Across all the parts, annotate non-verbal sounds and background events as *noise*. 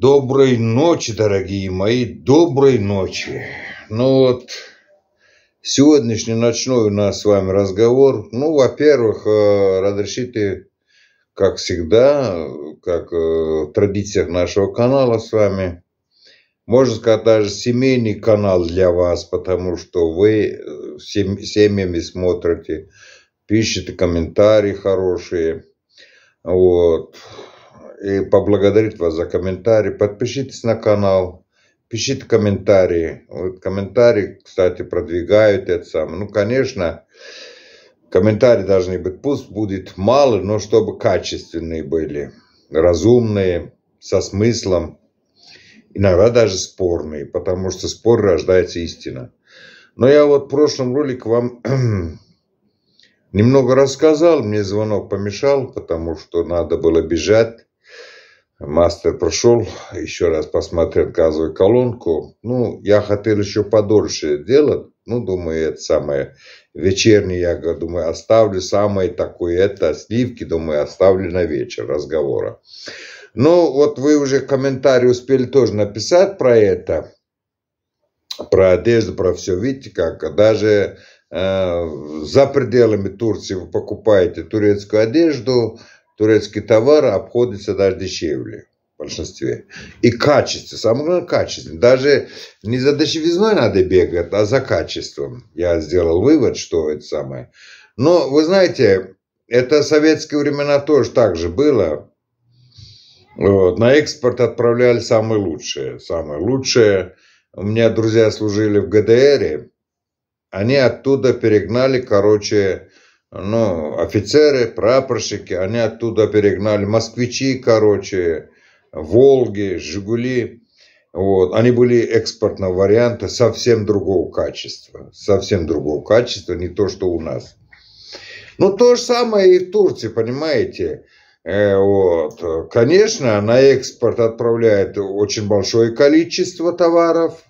Доброй ночи, дорогие мои, доброй ночи. Ну вот, сегодняшний ночной у нас с вами разговор. Ну, во-первых, э, разрешите, как всегда, как в э, традициях нашего канала с вами, можно сказать, даже семейный канал для вас, потому что вы э, семьями смотрите, пишете комментарии хорошие. Вот и поблагодарить вас за комментарии. Подпишитесь на канал, пишите комментарии. Вот комментарии, кстати, продвигают это самое. Ну, конечно, комментарии должны быть, пусть будет мало, но чтобы качественные были, разумные, со смыслом, иногда даже спорные, потому что спор рождается истина. Но я вот в прошлом ролике вам *clears throat* немного рассказал, мне звонок помешал, потому что надо было бежать. Мастер прошел, еще раз посмотрел газовую колонку. Ну, я хотел еще подольше делать. Ну, думаю, это самое вечернее, я думаю, оставлю самое такое, это сливки, думаю, оставлю на вечер разговора. Ну, вот вы уже комментарий успели тоже написать про это, про одежду, про все. Видите, как даже э, за пределами Турции вы покупаете турецкую одежду, турецкие товары обходятся даже дешевле в большинстве. И качество, самое главное качество. Даже не за дешевизной надо бегать, а за качеством. Я сделал вывод, что это самое. Но, вы знаете, это в советские времена тоже так же было. Вот. На экспорт отправляли самые лучшие. Самые лучшие. У меня друзья служили в ГДР, Они оттуда перегнали, короче, ну, офицеры, прапорщики, они оттуда перегнали, москвичи, короче, Волги, Жигули. Вот. Они были экспортного варианта совсем другого качества. Совсем другого качества, не то, что у нас. Ну, то же самое и в Турции, понимаете. Э, вот. Конечно, на экспорт отправляет очень большое количество товаров.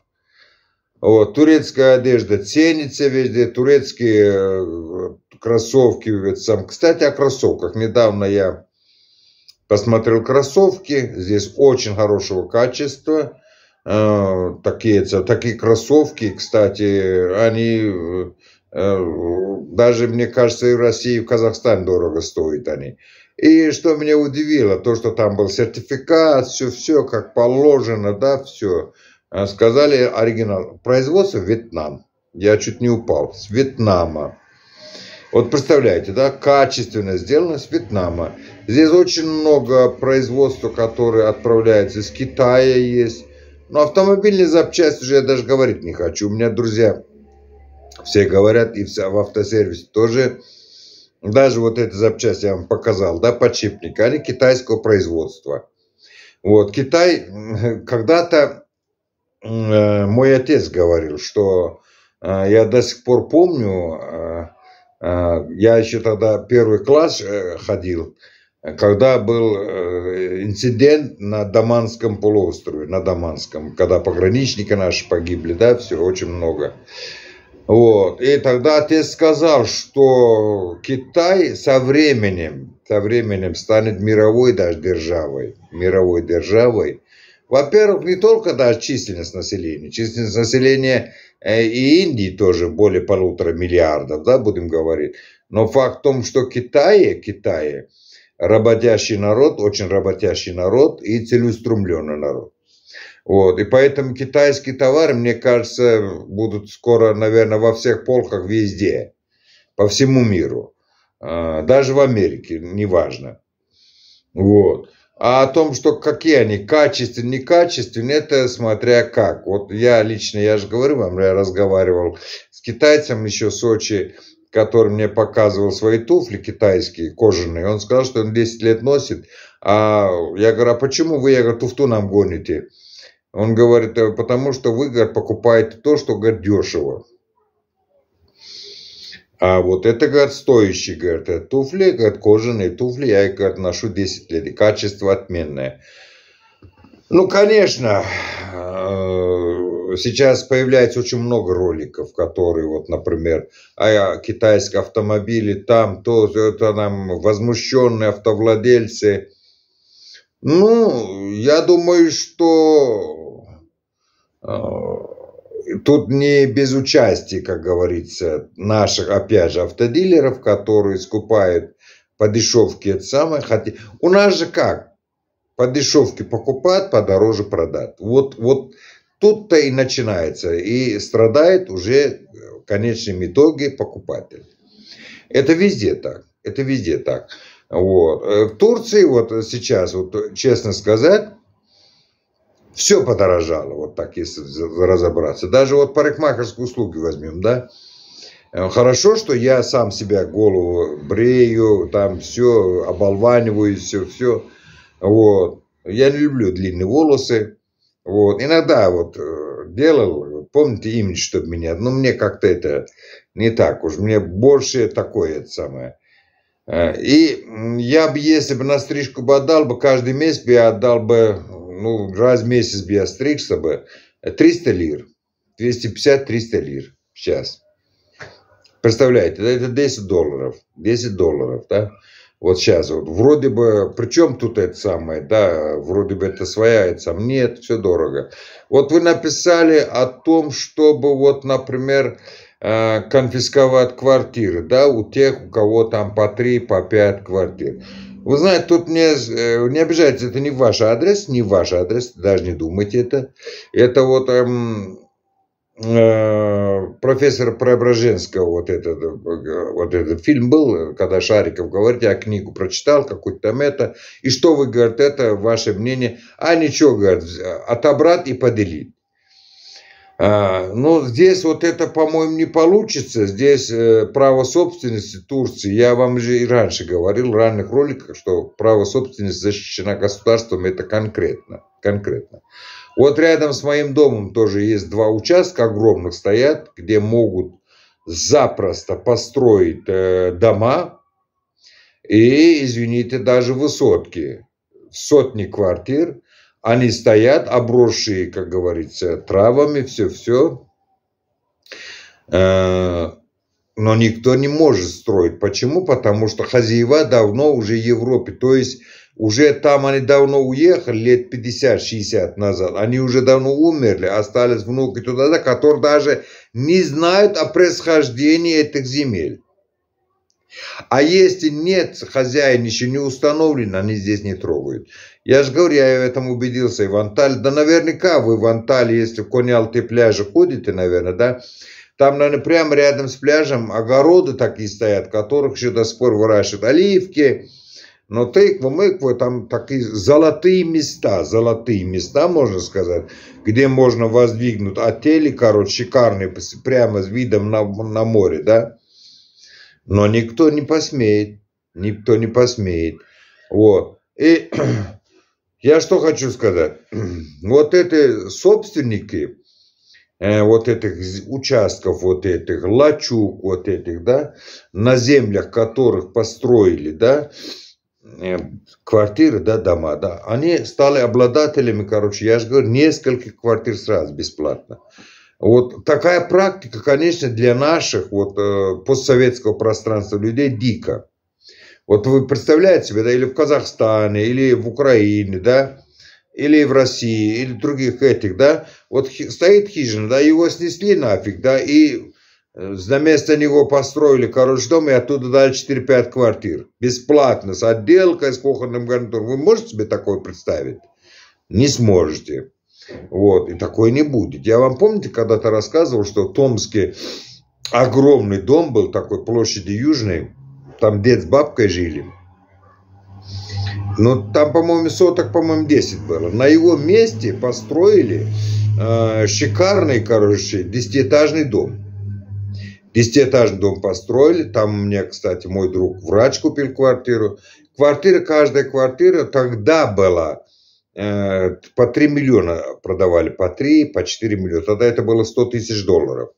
Вот. Турецкая одежда ценится везде, турецкие э, кроссовки. Сам. Кстати, о кроссовках. Недавно я посмотрел кроссовки. Здесь очень хорошего качества. Э, такие, такие кроссовки, кстати, они э, даже, мне кажется, и в России, и в Казахстане дорого стоят они. И что меня удивило, то, что там был сертификат, все, все как положено, да, все. А сказали оригинал. Производство Вьетнам. Я чуть не упал. С Вьетнама. Вот представляете, да, качественно сделано с Вьетнама. Здесь очень много производства, которое отправляется из Китая есть. Но автомобильные запчасти уже я даже говорить не хочу. У меня друзья все говорят, и все в автосервисе тоже. Даже вот эта запчасть я вам показал, да, подшипник, они китайского производства. Вот, Китай, *laughs* когда-то э, мой отец говорил, что э, я до сих пор помню, э, а, я еще тогда первый класс э, ходил, когда был э, инцидент на Даманском полуострове, на Даманском, когда пограничники наши погибли, да, все, очень много. Вот. И тогда отец сказал, что Китай со временем, со временем станет мировой даже державой, мировой державой. Во-первых, не только да, численность населения. Численность населения э, и Индии тоже более полутора миллиардов, да, будем говорить. Но факт в том, что Китай, Китай, работящий народ, очень работящий народ и целеустремленный народ. Вот. И поэтому китайские товары, мне кажется, будут скоро, наверное, во всех полках везде, по всему миру. А, даже в Америке, неважно. Вот. А о том, что какие они, качественные, некачественные, это смотря как. Вот я лично, я же говорю вам, я разговаривал с китайцем еще в Сочи, который мне показывал свои туфли китайские, кожаные. Он сказал, что он 10 лет носит. А я говорю, а почему вы, я говорю, туфту нам гоните? Он говорит, «Э, потому что вы, говорит, покупаете то, что, говорит, дешево. А вот это, говорит, стоящие, говорит, туфли, говорит, кожаные туфли, я их, говорит, ношу 10 лет, и качество отменное. Ну, конечно, э, сейчас появляется очень много роликов, которые, вот, например, а я китайские автомобили там, то, это нам возмущенные автовладельцы. Ну, я думаю, что э, тут не без участия, как говорится, наших, опять же, автодилеров, которые скупают по дешевке это самое. Хотя... У нас же как? По дешевке покупают, подороже продать. Вот, вот тут-то и начинается. И страдает уже в конечном итоге покупатель. Это везде так. Это везде так. Вот. Э, в Турции вот сейчас, вот, честно сказать, все подорожало, вот так, если разобраться. Даже вот парикмахерские услуги возьмем, да? Э, хорошо, что я сам себя голову брею, там все, оболваниваю, все, все. Вот. Я не люблю длинные волосы. Вот. Иногда вот э, делал, помните имидж, чтобы меня, но ну, мне как-то это не так уж, мне больше такое самое. Э, и я бы, если бы на стрижку бы отдал бы, каждый месяц бы я отдал бы ну, раз в месяц бы я стригся бы, 300 лир, 250-300 лир в час. Представляете, это 10 долларов, 10 долларов, да? Вот сейчас, вот, вроде бы, причем тут это самое, да, вроде бы это своя, а это сам, нет, все дорого. Вот вы написали о том, чтобы вот, например, э, конфисковать квартиры, да, у тех, у кого там по 3, по 5 квартир. Вы знаете, тут мне, э, не обижайтесь, это не ваш адрес, не ваш адрес, даже не думайте это. Это вот эм, э, профессор Преображенского, вот этот, э, вот этот фильм был, когда Шариков говорит, я книгу прочитал, какую то там это, и что вы, говорите? это ваше мнение, а ничего, говорит, отобрать и поделить. А, ну, здесь вот это, по-моему, не получится. Здесь э, право собственности Турции, я вам же и раньше говорил в ранних роликах, что право собственности защищено государством, это конкретно. конкретно. Вот рядом с моим домом тоже есть два участка огромных стоят, где могут запросто построить э, дома и, извините, даже высотки, сотни квартир – они стоят, обросшие, как говорится, травами, все-все. Э, но никто не может строить. Почему? Потому что хозяева давно уже в Европе. То есть уже там они давно уехали, лет 50-60 назад. Они уже давно умерли, остались внуки туда, которые даже не знают о происхождении этих земель. А если нет, хозяин еще не установлен, они здесь не трогают. Я же говорю, я в этом убедился, и в Анталии, да наверняка вы в Анталии, если в Кониалте пляже ходите, наверное, да, там, наверное, прямо рядом с пляжем огороды такие стоят, которых еще до сих пор выращивают оливки, но тыква, мыква, там такие золотые места, золотые места, можно сказать, где можно воздвигнуть отели, короче, шикарные, прямо с видом на, на море, да, но никто не посмеет. Никто не посмеет. Вот. И *clears throat* я что хочу сказать. *clears throat* Вот эти собственники э, вот этих участков, вот этих лачуг, вот этих, да, на землях которых построили, да, э, квартиры, да, дома, да, они стали обладателями, короче, я же говорю, нескольких квартир сразу бесплатно. Вот такая практика, конечно, для наших вот э, постсоветского пространства людей дико. Вот вы представляете себе, да, или в Казахстане, или в Украине, да, или в России, или других этих, да, вот стоит хижина, да, его снесли нафиг, да, и э, на место него построили, короче, дом, и оттуда дали 4-5 квартир. Бесплатно, с отделкой, с кухонным гарнитуром. Вы можете себе такое представить? Не сможете. Вот, и такое не будет. Я вам помните, когда-то рассказывал, что в Томске огромный дом был такой площади Южной, там дед с бабкой жили. Ну, там, по-моему, соток, по-моему, 10 было. На его месте построили э, шикарный, короче, десятиэтажный дом. Десятиэтажный дом построили. Там мне, кстати, мой друг врач купил квартиру. Квартира, каждая квартира тогда была Э, по 3 миллиона продавали, по 3, по 4 миллиона. Тогда это было 100 тысяч долларов.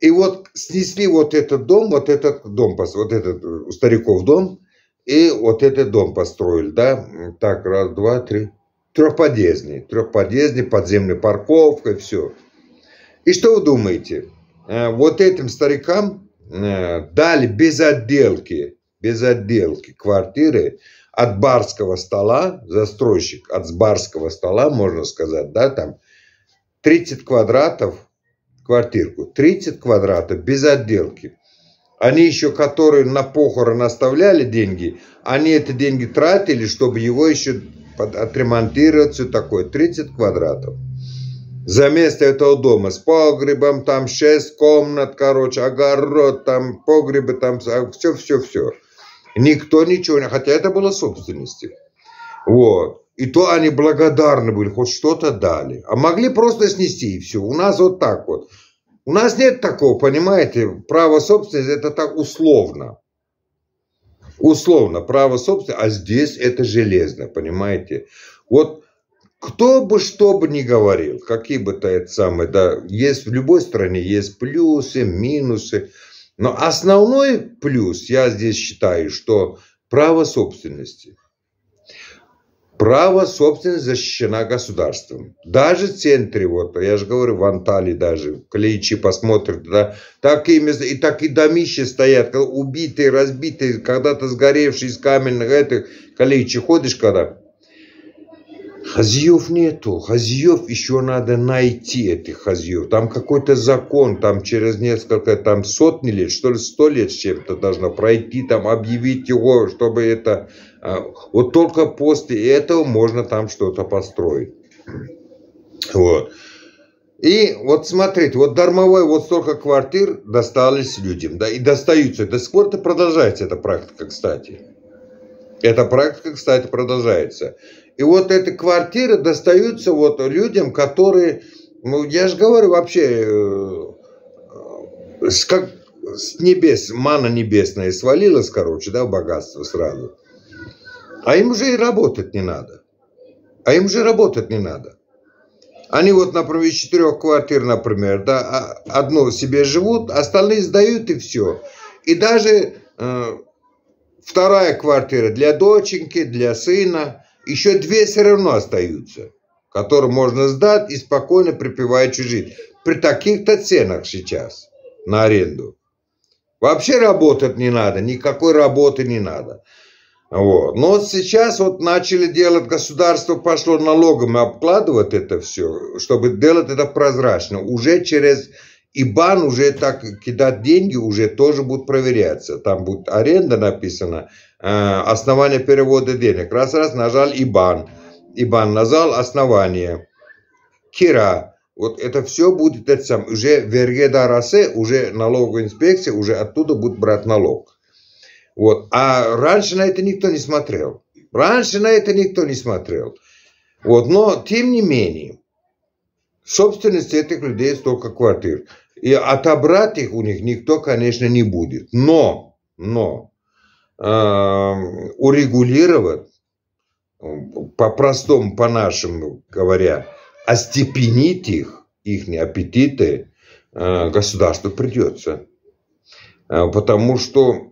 И вот снесли вот этот дом, вот этот дом, вот этот э, у стариков дом, и вот этот дом построили, да, так, раз, два, три, трехподъездный, трехподъездный, подземная парковка, все. И что вы думаете? Э, вот этим старикам дали без отделки, без отделки квартиры от барского стола, застройщик от барского стола, можно сказать, да, там 30 квадратов, квартирку, 30 квадратов без отделки. Они еще, которые на похороны оставляли деньги, они эти деньги тратили, чтобы его еще отремонтировать, все такое, 30 квадратов. За место этого дома с погребом, там 6 комнат, короче, огород, там погребы, там все-все-все. Никто ничего не... Хотя это было собственностью. Вот. И то они благодарны были, хоть что-то дали. А могли просто снести и все. У нас вот так вот. У нас нет такого, понимаете? Право собственности это так условно. Условно, право собственности, а здесь это железно, понимаете? Вот кто бы что бы ни говорил, какие бы то это самое, да, есть в любой стране, есть плюсы, минусы. Но основной плюс, я здесь считаю, что право собственности. Право собственности защищено государством. Даже в центре, вот, я же говорю, в Анталии даже, в Кличи посмотрят, да, так и, и так и домища стоят, убитые, разбитые, когда-то сгоревшие из каменных этих, Кличи ходишь когда, Хазиев нету. Хазиев еще надо найти этих хазиев. Там какой-то закон, там через несколько, там сотни лет, что ли, сто лет чем-то должно пройти, там объявить его, чтобы это... А, вот только после этого можно там что-то построить. Вот. И вот смотрите, вот дармовой, вот столько квартир достались людям, да, и достаются. До сих пор продолжается эта практика, кстати. Эта практика, кстати, продолжается. И вот эта квартира достаются вот людям, которые, ну, я же говорю вообще, э, с, как, с небес, мана небесная свалилась, короче, да, богатство сразу. А им уже и работать не надо. А им же работать не надо. Они вот, например, из четырех квартир, например, да, а, одну себе живут, остальные сдают и все. И даже э, вторая квартира для доченьки, для сына – еще две все равно остаются, которые можно сдать и спокойно припевать чужие. При таких-то ценах сейчас на аренду. Вообще работать не надо, никакой работы не надо. Вот. Но вот сейчас вот начали делать, государство пошло налогами обкладывать это все, чтобы делать это прозрачно. Уже через и бан уже так кидать деньги уже тоже будут проверяться. Там будет аренда написана, э, основание перевода денег. Раз-раз нажал и бан. И бан нажал основание. Кира. Вот это все будет это сам. Уже Вергеда Расе, уже налоговая инспекция, уже оттуда будет брать налог. Вот. А раньше на это никто не смотрел. Раньше на это никто не смотрел. Вот. Но, тем не менее, собственность этих людей столько квартир. И отобрать их у них никто, конечно, не будет. Но, но э, урегулировать, по-простому, по-нашему говоря, остепенить их, их аппетиты, э, государству придется. Э, потому что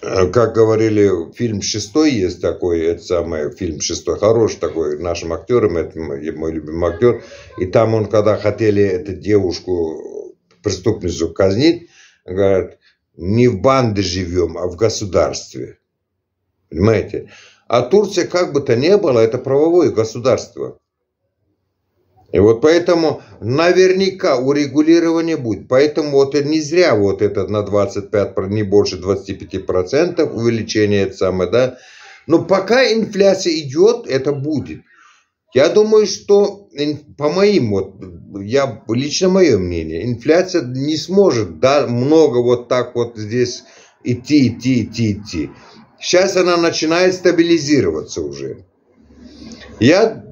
Э, как говорили, фильм «Шестой» есть такой, это самый фильм «Шестой», хорош такой, нашим актерам, это мой любимый актер. И там он, когда хотели эту девушку, преступницу казнить, говорят, не в банде живем, а в государстве. Понимаете? А Турция, как бы то ни было, это правовое государство. И вот поэтому наверняка урегулирование будет. Поэтому вот не зря вот этот на 25, не больше 25% увеличение это самое, да. Но пока инфляция идет, это будет. Я думаю, что по моим, вот, я, лично мое мнение, инфляция не сможет да, много вот так вот здесь идти, идти, идти, идти. Сейчас она начинает стабилизироваться уже. Я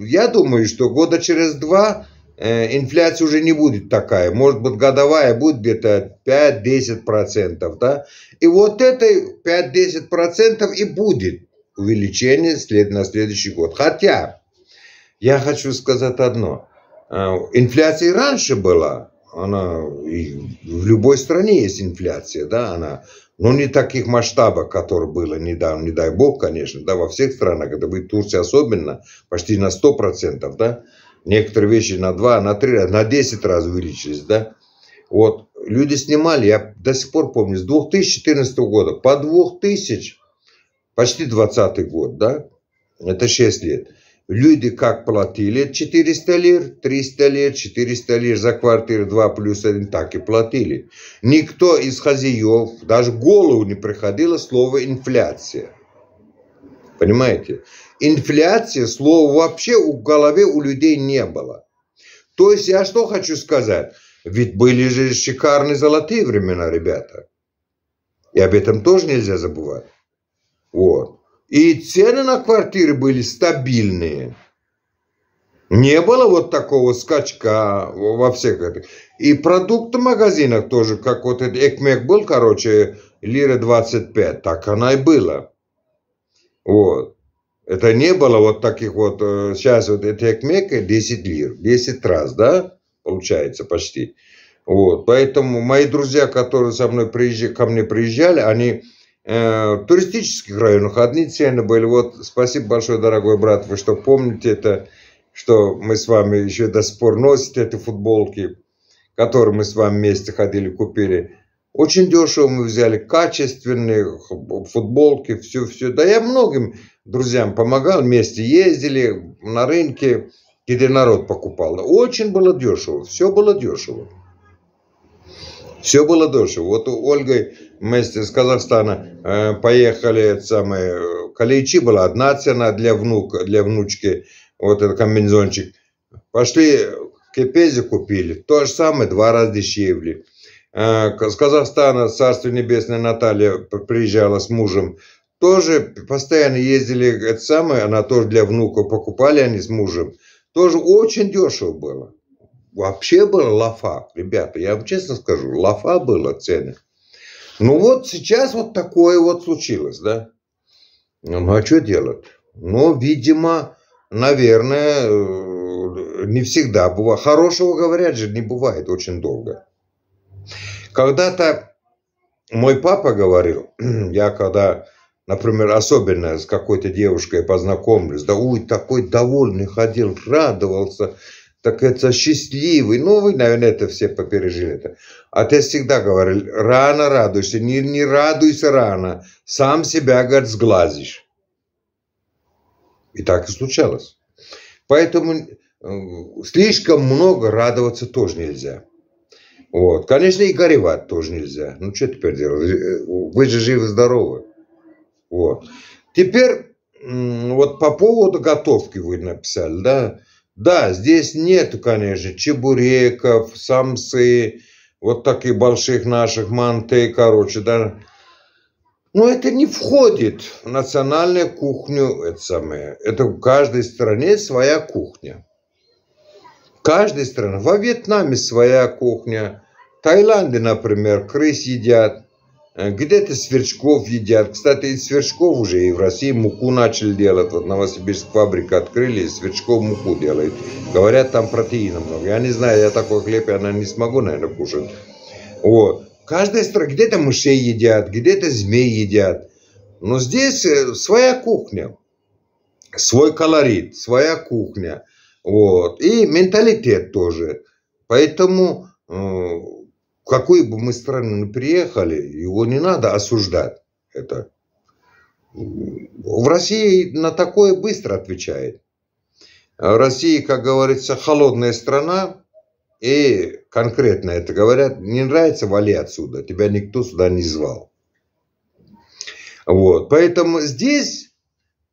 я думаю, что года через два э, инфляция уже не будет такая. Может быть, годовая будет где-то 5-10%. Да? И вот это 5-10% и будет увеличение след на следующий год. Хотя, я хочу сказать одно. Э, инфляция раньше была. Она в любой стране есть инфляция, да, она но ну, не таких масштабов, которые было недавно, не дай бог, конечно, да, во всех странах, это будет Турция особенно, почти на 100%, да, некоторые вещи на 2, на 3, на 10 раз увеличились, да, вот, люди снимали, я до сих пор помню, с 2014 года по 2000, почти 20 год, да, это 6 лет – Люди как платили 400 лир, 300 лир, 400 лир за квартиру 2 плюс 1, так и платили. Никто из хозяев, даже голову не приходило слово «инфляция». Понимаете? Инфляция, слово вообще в голове у людей не было. То есть я что хочу сказать? Ведь были же шикарные золотые времена, ребята. И об этом тоже нельзя забывать. Вот. И цены на квартиры были стабильные. Не было вот такого скачка во всех этих. И продукты в магазинах тоже, как вот этот Экмек был, короче, лира 25, так она и была. Вот. Это не было вот таких вот, сейчас э, вот эти Экмек 10 лир, 10 раз, да, получается почти. Вот, поэтому мои друзья, которые со мной приезжали, ко мне приезжали, они Э, туристических районах одни цены были. Вот спасибо большое, дорогой брат, вы что помните это, что мы с вами еще до спор носите эти футболки, которые мы с вами вместе ходили, купили. Очень дешево мы взяли качественные футболки, все-все. Да я многим друзьям помогал, вместе ездили на рынке, где народ покупал. Очень было дешево, все было дешево. Все было дольше. Вот у Ольги, вместе с Казахстана э, поехали самые каличи, была одна цена для внука, для внучки, вот этот комбинезончик. Пошли кепези купили, то же самое, два раза дешевле. Э, с Казахстана, Царство Небесное, Наталья приезжала с мужем, тоже постоянно ездили, это самое, она тоже для внука покупали они с мужем. Тоже очень дешево было вообще был лафа, ребята, я вам честно скажу, лафа было цены. Ну вот сейчас вот такое вот случилось, да. Ну а что делать? Ну, видимо, наверное, э, не всегда бывает. Хорошего, говорят же, не бывает очень долго. Когда-то мой папа говорил, *clears throat* я когда, например, особенно с какой-то девушкой познакомлюсь, да уй, такой довольный ходил, радовался – так это счастливый. Ну, вы, наверное, это все попережили. Это. А ты всегда говорил, рано радуйся, не, не радуйся рано, сам себя, говорит, сглазишь. И так и случалось. Поэтому э, слишком много радоваться тоже нельзя. Вот. Конечно, и горевать тоже нельзя. Ну, что теперь делать? Э, э, вы же живы-здоровы. Вот. Теперь, вот по поводу готовки вы написали, да, да, здесь нет, конечно, чебуреков, самсы, вот таких больших наших манты, короче, да. Но это не входит в национальную кухню, это самое. Это в каждой стране своя кухня. В каждой стране. Во Вьетнаме своя кухня. В Таиланде, например, крыс едят. Э, где-то сверчков едят. Кстати, из сверчков уже и в России муку начали делать. Вот Новосибирск фабрика открыли, из сверчков муку делают. Говорят, там протеина много. Я не знаю, я такой хлеб, я, не смогу, наверное, кушать. Вот. Каждая страна, где-то мышей едят, где-то змей едят. Но здесь э, своя кухня, свой колорит, своя кухня. Вот. И менталитет тоже. Поэтому э, Какую бы мы страну ни приехали, его не надо осуждать. Это. В России на такое быстро отвечает. Россия, как говорится, холодная страна, и конкретно это говорят, не нравится, вали отсюда, тебя никто сюда не звал. Вот, поэтому здесь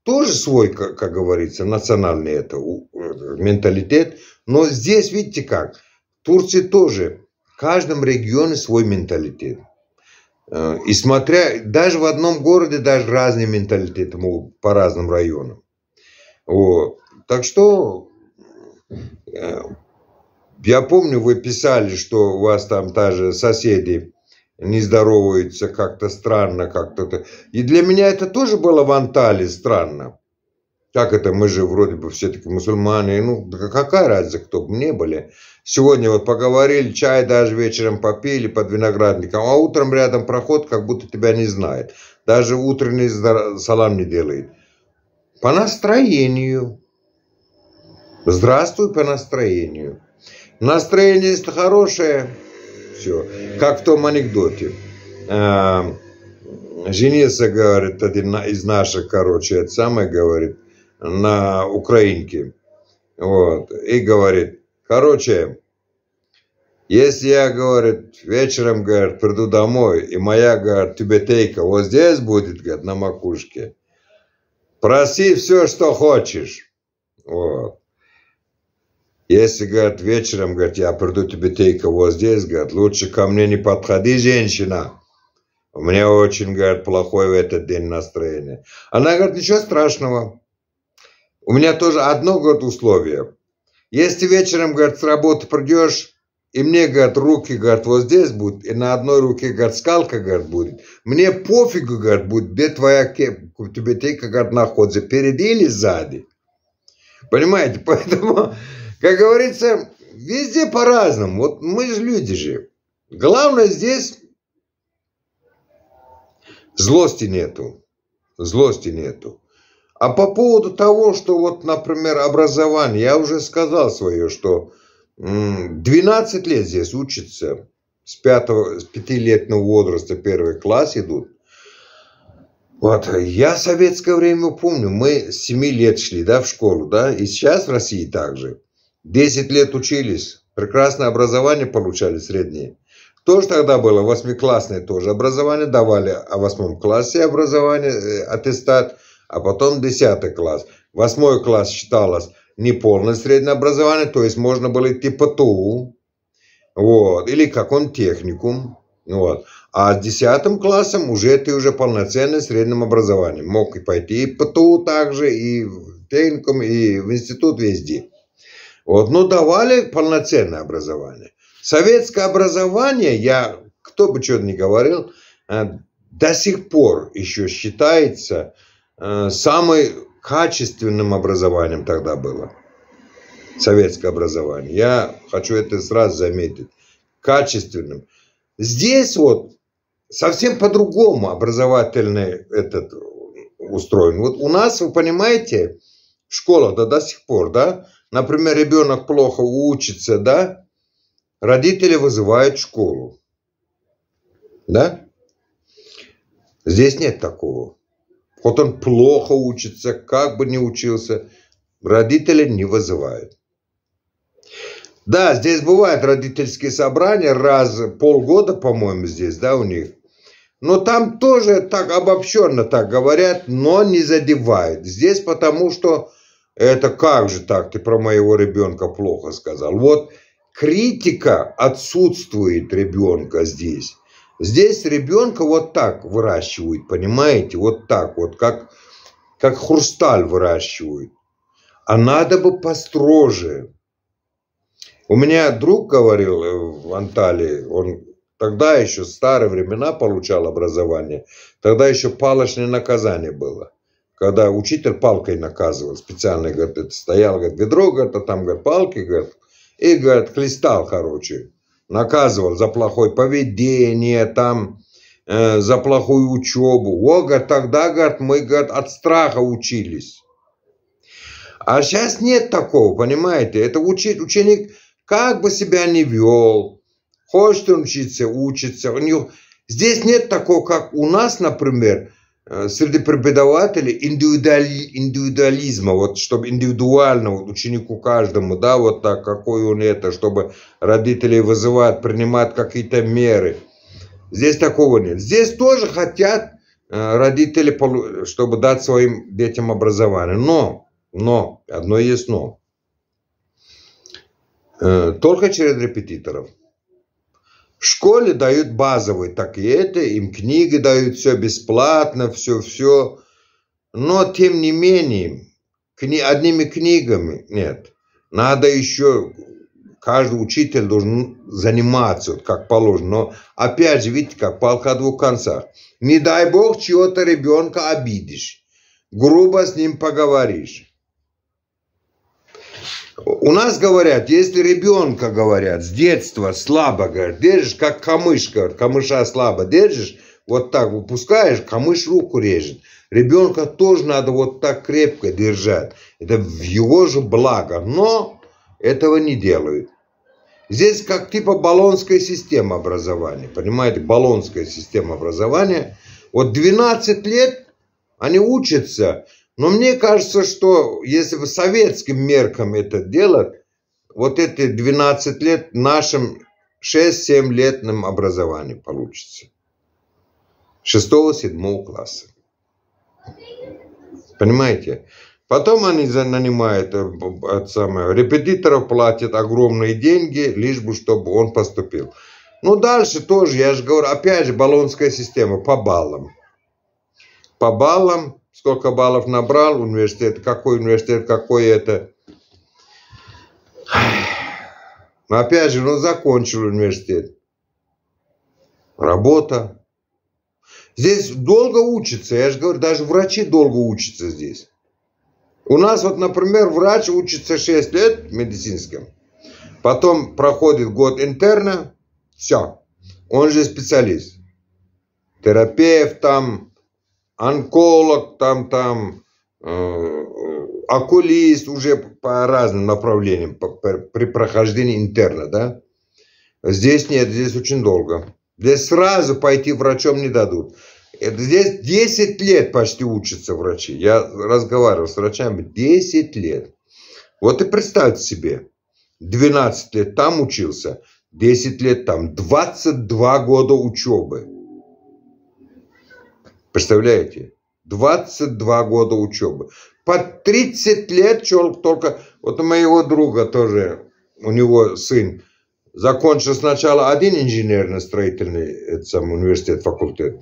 тоже свой, как, как говорится, национальный это, э, менталитет, но здесь, видите как, Турции тоже в каждом регионе свой менталитет. Э, и смотря, даже в одном городе даже разные менталитеты могут по разным районам. Вот. Так что э, я помню, вы писали, что у вас там даже соседи не здороваются как-то странно, как-то. И для меня это тоже было в Анталии странно. Как это мы же вроде бы все-таки мусульмане, ну какая разница, кто бы не были. Сегодня вот поговорили, чай даже вечером попили под виноградником, а утром рядом проход, как будто тебя не знает. Даже утренний салам не делает. По настроению. Здравствуй по настроению. Настроение если хорошее, все. Как в том анекдоте. А, женился, говорит, один из наших, короче, это самое, говорит, на украинке. Вот. И говорит, короче, если я, говорит, вечером, говорит, приду домой, и моя, говорит, тюбетейка вот здесь будет, говорит, на макушке, проси все, что хочешь. Вот. Если, говорит, вечером, говорит, я приду тебе тейка вот здесь, говорит, лучше ко мне не подходи, женщина. У меня очень, говорит, плохое в этот день настроение. Она говорит, ничего страшного. У меня тоже одно, говорит, условие. Если вечером, говорит, с работы придешь, и мне, говорит, руки, говорит, вот здесь будут, и на одной руке, говорит, скалка, говорит, будет. Мне пофигу, говорит, будет, где твоя кепка, тебе тейка, говорит, находится, впереди или сзади. Понимаете, *laughs* поэтому, как говорится, везде по-разному. Вот мы же люди же. Главное здесь злости нету. Злости нету. А по поводу того, что вот, например, образование, я уже сказал свое, что 12 лет здесь учатся, с, 5, с 5 летнего возраста первый класс идут. Вот, я советское время помню, мы с 7 лет шли, да, в школу, да, и сейчас в России также. 10 лет учились, прекрасное образование получали среднее. Тоже тогда было, восьмиклассное тоже образование, давали а в восьмом классе образование, э, аттестат – а потом 10 класс. Восьмой класс считалось неполное среднее образование, то есть можно было идти по ТУ, вот, или как он техникум, вот. А с 10 классом уже ты уже полноценный средним образованием. Мог и пойти и по ТУ также, и в техникум, и в институт везде. Вот, но ну, давали полноценное образование. Советское образование, я, кто бы что ни говорил, э, до сих пор еще считается, Э, самым качественным образованием тогда было. Советское образование. Я хочу это сразу заметить. Качественным. Здесь вот совсем по-другому образовательный этот устроен. Вот у нас, вы понимаете, школа да, до сих пор, да, например, ребенок плохо учится, да, родители вызывают школу, да. Здесь нет такого. Вот он плохо учится, как бы не учился, родители не вызывают. Да, здесь бывают родительские собрания раз полгода, по-моему, здесь, да, у них. Но там тоже так обобщенно так говорят, но не задевает. Здесь потому что это как же так, ты про моего ребенка плохо сказал. Вот критика отсутствует ребенка здесь. Здесь ребенка вот так выращивают, понимаете? Вот так вот, как, как хрусталь выращивают. А надо бы построже. У меня друг говорил э, в Анталии, он тогда еще в старые времена получал образование, тогда еще палочное наказание было. Когда учитель палкой наказывал, специально, говорит, стоял, говорит, ведро, говорит, а там, говорит, палки, говорит, и, говорит, хлестал, короче, наказывал за плохое поведение, там, э, за плохую учебу. О, говорит, тогда, говорит, мы, говорит, от страха учились. А сейчас нет такого, понимаете? Это учи, ученик как бы себя не вел, хочет он учиться, учится. У него... Здесь нет такого, как у нас, например, Э, среди преподавателей индивидуали, индивидуализма, вот чтобы индивидуально вот, ученику каждому, да, вот так, какой он это, чтобы родители вызывают, принимают какие-то меры. Здесь такого нет. Здесь тоже хотят э, родители, чтобы дать своим детям образование. Но, но, одно есть но. Э, только через репетиторов. В школе дают базовый, так и это, им книги дают, все бесплатно, все-все. Но, тем не менее, кни, одними книгами нет. Надо еще, каждый учитель должен заниматься, вот, как положено. Но, опять же, видите, как палка о двух концах. Не дай бог, чего-то ребенка обидишь, грубо с ним поговоришь. У нас говорят, если ребенка, говорят, с детства слабо, говорят, держишь, как камыш, говорят, камыша слабо держишь, вот так выпускаешь, камыш руку режет. Ребенка тоже надо вот так крепко держать. Это в его же благо. Но этого не делают. Здесь как типа баллонская система образования. Понимаете, баллонская система образования. Вот 12 лет они учатся, но мне кажется, что если по советским меркам это делать, вот эти 12 лет нашим 6-7 летным образованием получится. 6-7 класса. Понимаете? Потом они нанимают э, это самое, репетиторов, платят огромные деньги, лишь бы, чтобы он поступил. Ну, дальше тоже, я же говорю, опять же, баллонская система по баллам. По баллам сколько баллов набрал университет, какой университет, какой это. Но опять же, он ну, закончил университет. Работа. Здесь долго учатся. Я же говорю, даже врачи долго учатся здесь. У нас вот, например, врач учится 6 лет медицинским. Потом проходит год интерна. Все. Он же специалист. Терапевт там, онколог, там, там, э, э, окулист уже по разным направлениям по, по, при прохождении интерна, да? Здесь нет, здесь очень долго. Здесь сразу пойти врачом не дадут. Это здесь 10 лет почти учатся врачи. Я разговаривал с врачами 10 лет. Вот и представьте себе, 12 лет там учился, 10 лет там, 22 года учебы. Представляете? 22 года учебы. По 30 лет человек только... Вот у моего друга тоже, у него сын, закончил сначала один инженерно-строительный это сам, университет, факультет.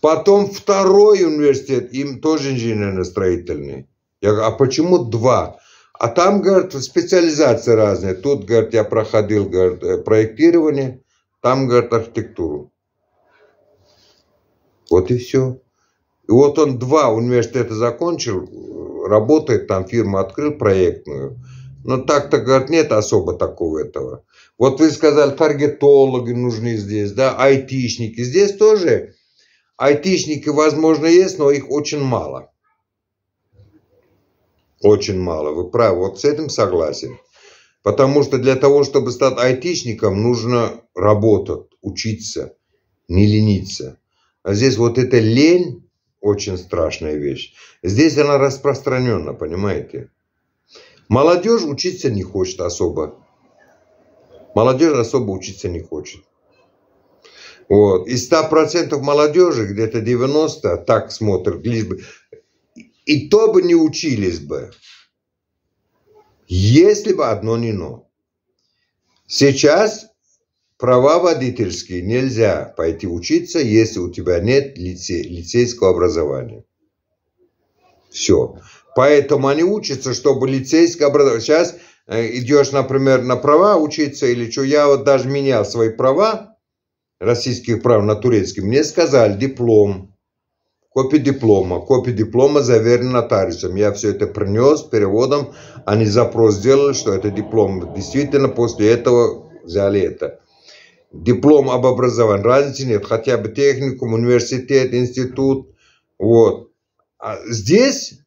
Потом второй университет, им тоже инженерно-строительный. Я говорю, а почему два? А там, говорят специализации разные. Тут, говорит, я проходил, говорит, э, проектирование, там, говорит, архитектуру. Вот и все. И вот он два университета закончил, работает там, фирма открыл проектную. Но так-то, говорят, нет особо такого этого. Вот вы сказали, таргетологи нужны здесь, да, айтишники. Здесь тоже айтишники, возможно, есть, но их очень мало. Очень мало, вы правы, вот с этим согласен. Потому что для того, чтобы стать айтишником, нужно работать, учиться, не лениться. А здесь вот эта лень, очень страшная вещь. Здесь она распространена, понимаете? Молодежь учиться не хочет особо. Молодежь особо учиться не хочет. Вот. Из 100% молодежи, где-то 90 так смотрят, лишь бы... И то бы не учились бы, если бы одно не но. Сейчас Права водительские нельзя пойти учиться, если у тебя нет лице, лицейского образования. Все. Поэтому они учатся, чтобы лицейское образование... Сейчас э, идешь, например, на права учиться или что. Я вот даже менял свои права, российских прав на турецкий. Мне сказали диплом, копия диплома. Копия диплома заверена нотариусом. Я все это принес переводом. Они запрос сделали, что это диплом. Действительно, после этого взяли это диплом об образовании, разницы нет, хотя бы техникум, университет, институт, вот. А здесь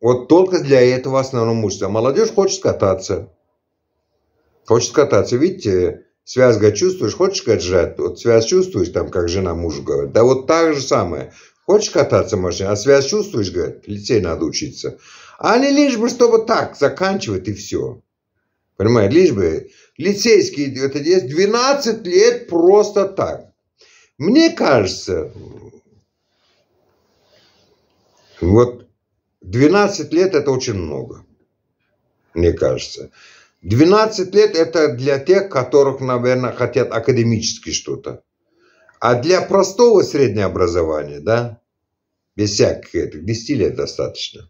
вот только для этого основного основном а Молодежь хочет кататься, хочет кататься, видите, связка чувствуешь, хочешь катать, вот связь чувствуешь, там, как жена мужу говорит, да вот так же самое, Хочешь кататься в машине, а связь чувствуешь, говорит лицей надо учиться. А не лишь бы, чтобы так заканчивать и все. Понимаешь, лишь бы лицейские, это есть 12 лет просто так. Мне кажется, вот 12 лет это очень много, мне кажется. 12 лет это для тех, которых, наверное, хотят академически что-то. А для простого среднего образования, да, без всяких этих, 10 лет достаточно.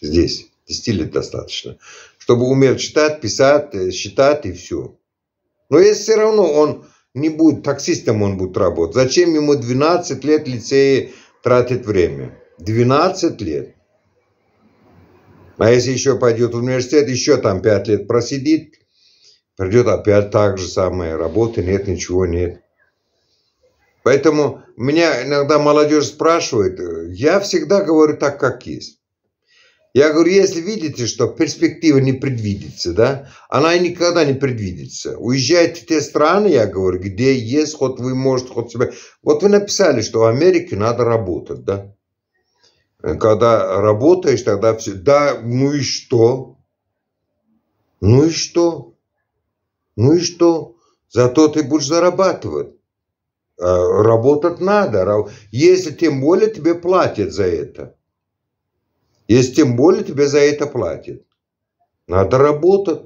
Здесь 10 лет достаточно чтобы умел читать, писать, э, считать и все. Но если все равно он не будет, таксистом он будет работать. Зачем ему 12 лет лицее тратить время? 12 лет. А если еще пойдет в университет, еще там 5 лет просидит, придет опять так же самое, работы нет, ничего нет. Поэтому меня иногда молодежь спрашивает, э, я всегда говорю так, как есть. Я говорю, если видите, что перспектива не предвидится, да, она и никогда не предвидится. Уезжайте в те страны, я говорю, где есть, хоть вы можете, хоть себе. Вот вы написали, что в Америке надо работать, да. Э, когда работаешь, тогда все. Да, ну и что? Ну и что? Ну и что? Зато ты будешь зарабатывать. Э, работать надо. Если тем более тебе платят за это. Если тем более тебе за это платят. Надо работать.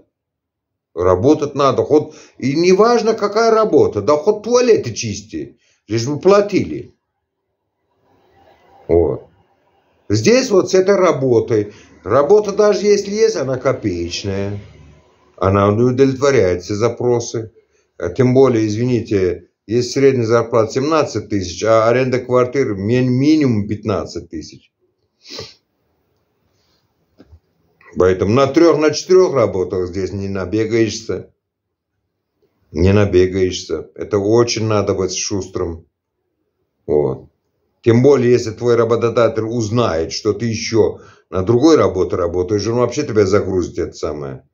Работать надо. Хоть, и неважно, какая работа. Да хоть туалеты чисти. Лишь бы платили. Вот. Здесь вот с этой работой. Работа даже если есть, она копеечная. Она не удовлетворяет все запросы. А тем более, извините, есть средняя зарплата 17 тысяч, а аренда квартир минимум 15 тысяч. Поэтому на трех, на четырех работах здесь не набегаешься. Не набегаешься. Это очень надо быть шустрым. Вот. Тем более, если твой работодатель узнает, что ты еще на другой работе работаешь, он вообще тебя загрузит это самое.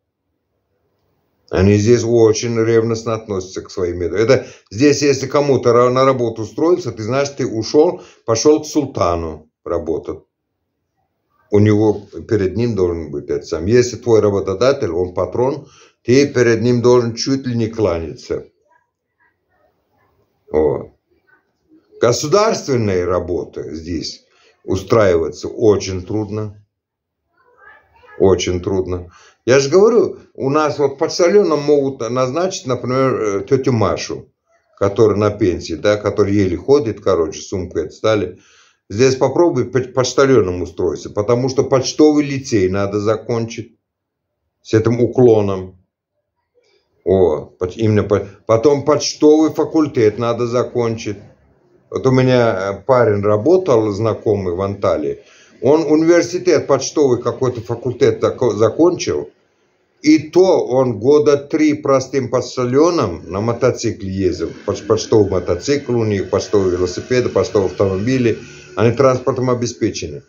Они здесь очень ревностно относятся к своим методам. Это здесь, если кому-то на работу устроился, ты знаешь, ты ушел, пошел к султану работать у него перед ним должен быть этот сам. Если твой работодатель, он патрон, ты перед ним должен чуть ли не кланяться. Вот. Государственные работы здесь устраиваться очень трудно. Очень трудно. Я же говорю, у нас вот под соленым могут назначить, например, э, тетю Машу, которая на пенсии, да, которая еле ходит, короче, сумку отстали. стали Здесь попробуй почтальоном устроиться, потому что почтовый лицей надо закончить с этим уклоном. О, именно потом почтовый факультет надо закончить. Вот у меня э, парень работал, знакомый в Анталии. Он университет почтовый какой-то факультет закончил. И то он года три простым почтальоном на мотоцикле ездил. Почтовый мотоцикл у них, почтовый велосипед, почтовый автомобили – они транспортом обеспечены.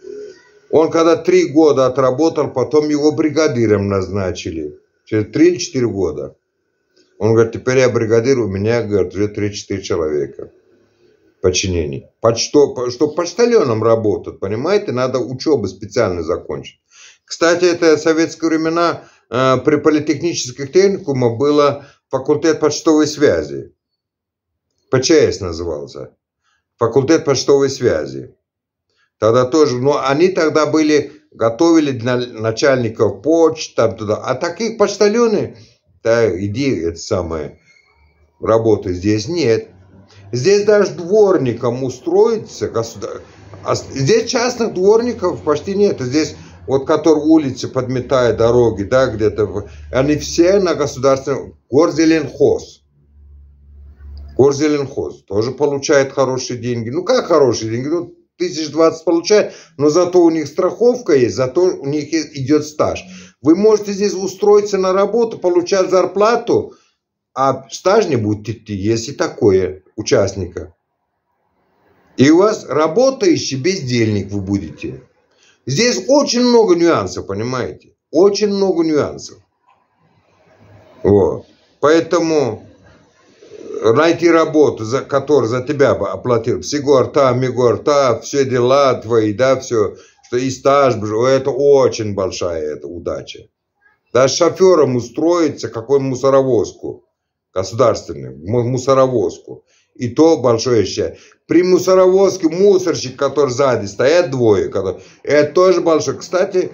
Он когда три года отработал, потом его бригадиром назначили. Через три или четыре года. Он говорит, теперь я бригадир, у меня, говорит, уже три-четыре человека подчинений. Под что, чтобы почтальоном работать, понимаете, надо учебу специально закончить. Кстати, это в советские времена э, при политехнических техникумах было факультет почтовой связи. ПЧС назывался. Факультет почтовой связи. Тогда тоже, но они тогда были, готовили для начальников почт, там туда. А таких почтальоны, да, иди, это самое, работы здесь нет. Здесь даже дворником устроиться, государ... а здесь частных дворников почти нет. Здесь вот который улицы подметает дороги, да, где-то, они все на государственном, горзеленхоз. Горзеленхоз тоже получает хорошие деньги. Ну, как хорошие деньги? Ну, тысяч двадцать получает, но зато у них страховка есть, зато у них идет стаж. Вы можете здесь устроиться на работу, получать зарплату, а стаж не будет идти, если такое участника. И у вас работающий бездельник вы будете. Здесь очень много нюансов, понимаете? Очень много нюансов. Вот. Поэтому найти работу, за, которую за тебя бы оплатил. Сигорта, мигорта, все дела твои, да, все, что и стаж, это очень большая это удача. Да, шофером устроиться, какой мусоровозку, государственную, мусоровозку. И то большое счастье. При мусоровозке мусорщик, который сзади стоят двое, который, это тоже большое. Кстати,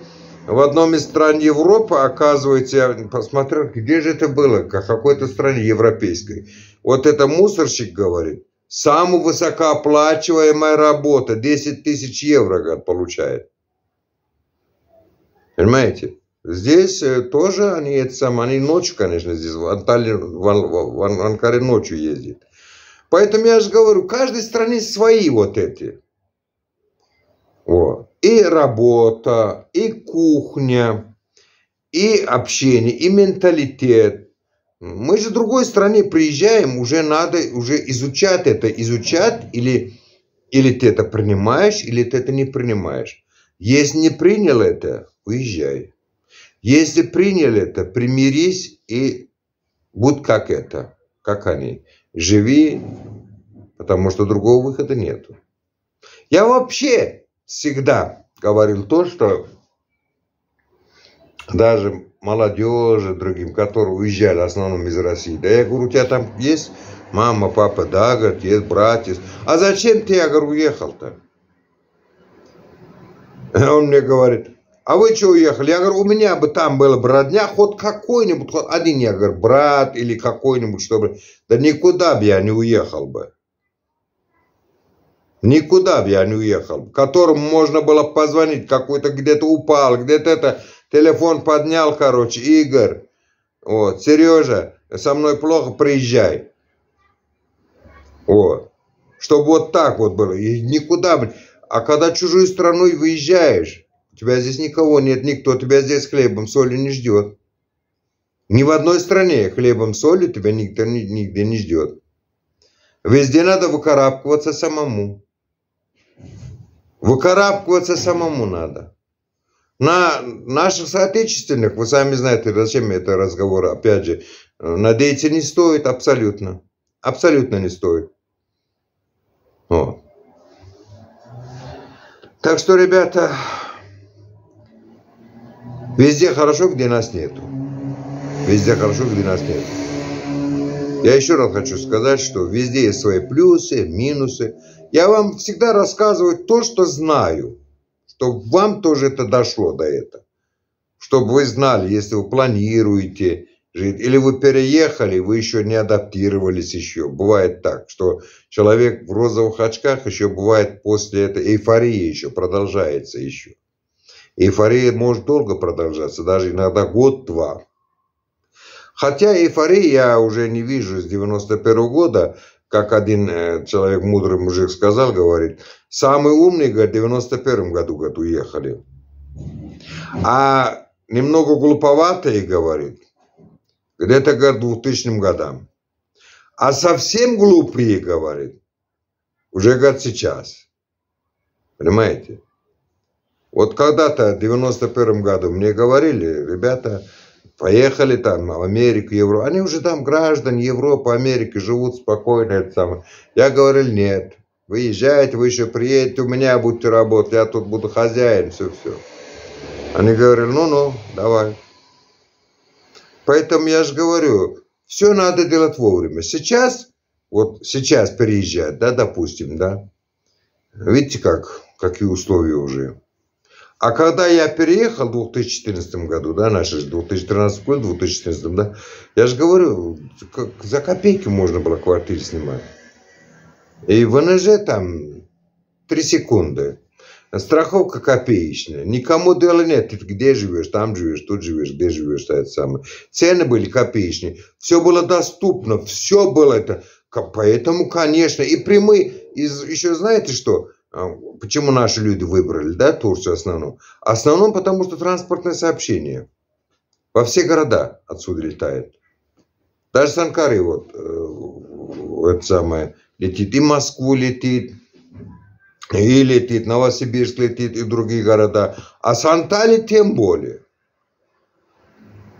в одном из стран Европы, оказывается, я посмотрел, где же это было, как какой-то стране европейской. Вот это мусорщик говорит, самая высокооплачиваемая работа, 10 тысяч евро говорит, получает. Понимаете? Здесь э, тоже они, это сам, они ночью, конечно, здесь в Анталии, в, Анкаре ночью ездит. Поэтому я же говорю, в каждой стране свои вот эти. Вот. И работа, и кухня, и общение, и менталитет. Мы же в другой стране приезжаем, уже надо уже изучать это, изучать или, или ты это принимаешь, или ты это не принимаешь. Если не принял это, уезжай. Если принял это, примирись и будь как это, как они. Живи, потому что другого выхода нету. Я вообще всегда говорил то, что даже молодежи другим, которые уезжали в основном из России. Да я говорю, у тебя там есть мама, папа, да, говорит, есть братец. А зачем ты, я говорю, уехал-то? *laughs* Он мне говорит, а вы что уехали? Я говорю, у меня бы там было бы хоть какой-нибудь, один, я говорю, брат или какой-нибудь, чтобы... Да никуда бы я не уехал бы. Никуда бы я не уехал. Которому можно было позвонить. Какой-то где-то упал, где-то это... Телефон поднял, короче, Игорь. Вот, Сережа, со мной плохо, приезжай. Вот. Чтобы вот так вот было. И никуда, блин. А когда чужую страну выезжаешь, тебя здесь никого нет, никто тебя здесь хлебом, солью не ждет. Ни в одной стране хлебом, солью тебя никто нигде не ждет. Везде надо выкарабкиваться самому. Выкарабкиваться самому надо. На наших соотечественных, вы сами знаете, зачем это разговор, опять же, э, надеяться не стоит абсолютно. Абсолютно не стоит. Вот. Так что, ребята, везде хорошо, где нас нету. Везде хорошо, где нас нету. Я еще раз хочу сказать, что везде есть свои плюсы, минусы. Я вам всегда рассказываю то, что знаю, чтобы вам тоже это дошло до этого. Чтобы вы знали, если вы планируете жить, или вы переехали, вы еще не адаптировались еще. Бывает так, что человек в розовых очках еще бывает после этой эйфории еще продолжается еще. Эйфория может долго продолжаться, даже иногда год-два. Хотя эйфории я уже не вижу с 91 года, как один э, человек, мудрый мужик сказал, говорит, самый умный, говорит, в 91 году, говорит, уехали. А немного глуповатые, говорит, где-то, говорит, 2000 годам. А совсем глупые, говорит, уже, говорит, сейчас. Понимаете? Вот когда-то в 91 году мне говорили, ребята, поехали там в Америку, Европу. Они уже там граждане Европы, Америки живут спокойно. Это самое. Я говорил, нет, вы вы еще приедете, у меня будете работать, я тут буду хозяин, все-все. Они говорили, ну-ну, давай. Поэтому я же говорю, все надо делать вовремя. Сейчас, вот сейчас переезжать, да, допустим, да. Видите как, какие условия уже. А когда я переехал в 2014 году, да, наши 2013 год, 2014, да, я же говорю, как за копейки можно было квартиры снимать. И в ВНЖ там 3 секунды. Страховка копеечная. Никому дела нет. Ты где живешь, там живешь, тут живешь, где живешь, а это самое. Цены были копеечные. Все было доступно, все было это. Поэтому, конечно, и прямые, и еще знаете что, а, почему наши люди выбрали да, Турцию основном? Основном потому, что транспортное сообщение во все города отсюда летает. Даже с вот, э, это самое, летит. И Москву летит, и летит, Новосибирск летит, и другие города. А с тем более.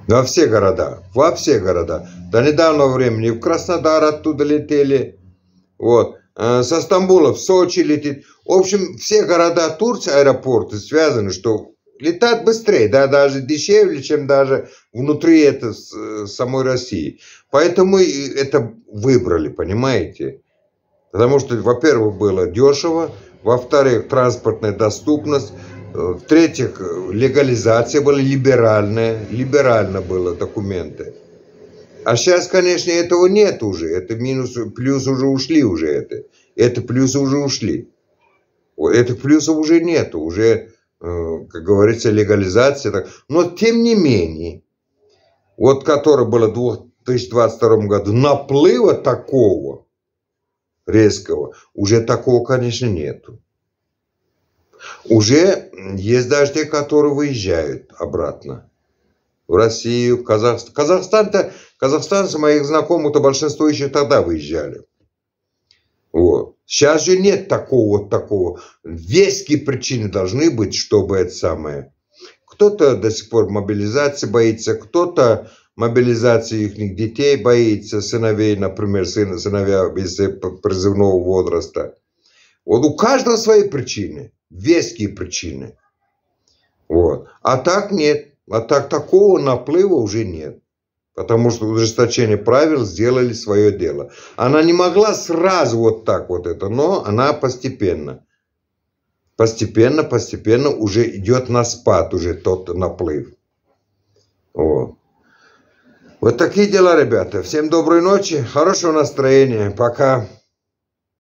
Во все города, во все города. До недавнего времени в Краснодар оттуда летели. Вот. Э, со Стамбула в Сочи летит. В общем, все города Турции, аэропорты связаны, что летать быстрее, да, даже дешевле, чем даже внутри это, э, самой России. Поэтому это выбрали, понимаете? Потому что, во-первых, было дешево, во-вторых, транспортная доступность, э, в-третьих, легализация была либеральная, либерально было документы. А сейчас, конечно, этого нет уже. Это минус, плюс уже ушли уже это. Это плюс уже ушли. Это плюсов уже нет. Уже, э, как говорится, легализация. Но тем не менее, вот которое было в 2022 году, наплыва такого резкого, уже такого, конечно, нету. Уже есть даже те, которые выезжают обратно в Россию, в Казахстан. Казахстан-то, казахстанцы моих знакомых-то большинство еще тогда выезжали. Вот. Сейчас же нет такого вот такого. Веские причины должны быть, чтобы это самое. Кто-то до сих пор мобилизации боится, кто-то мобилизации их детей боится, сыновей, например, сына, сыновья без призывного возраста. Вот у каждого свои причины, веские причины. Вот. А так нет. А так такого наплыва уже нет. Потому что ужесточение правил сделали свое дело. Она не могла сразу вот так вот это, но она постепенно. Постепенно, постепенно уже идет на спад уже тот наплыв. Вот. Вот такие дела, ребята. Всем доброй ночи, хорошего настроения. Пока.